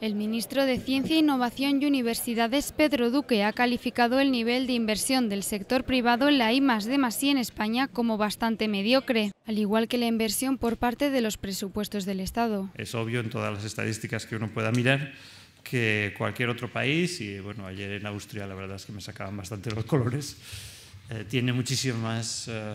El ministro de Ciencia, Innovación y Universidades, Pedro Duque, ha calificado el nivel de inversión del sector privado en la I de Masí en España como bastante mediocre, al igual que la inversión por parte de los presupuestos del Estado. Es obvio en todas las estadísticas que uno pueda mirar que cualquier otro país, y bueno, ayer en Austria la verdad es que me sacaban bastante los colores, eh, tiene muchísimas más eh,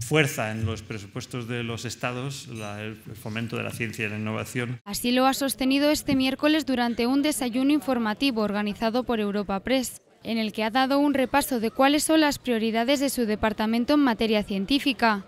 fuerza en los presupuestos de los estados el fomento de la ciencia y la innovación. Así lo ha sostenido este miércoles durante un desayuno informativo organizado por Europa Press en el que ha dado un repaso de cuáles son las prioridades de su departamento en materia científica.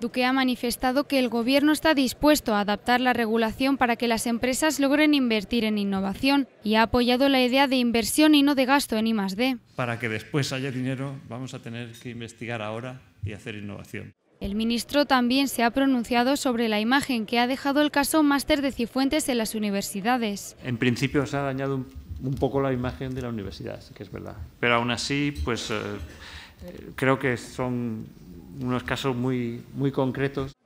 Duque ha manifestado que el Gobierno está dispuesto a adaptar la regulación para que las empresas logren invertir en innovación y ha apoyado la idea de inversión y no de gasto en I+.D. Para que después haya dinero, vamos a tener que investigar ahora y hacer innovación. El ministro también se ha pronunciado sobre la imagen que ha dejado el caso máster de Cifuentes en las universidades. En principio se ha dañado un, poco la imagen de la universidad, que es verdad. Pero aún así, pues eh, eh, creo que son unos casos muy, muy concretos.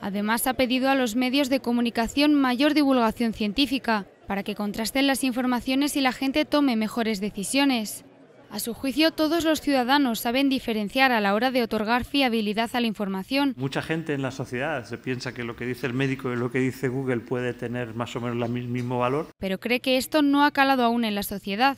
Además, ha pedido a los medios de comunicación mayor divulgación científica para que contrasten las informaciones y la gente tome mejores decisiones. A su juicio, todos los ciudadanos saben diferenciar a la hora de otorgar fiabilidad a la información. Mucha gente en la sociedad se piensa que lo que dice el médico y lo que dice Google puede tener más o menos el mismo valor. Pero cree que esto no ha calado aún en la sociedad.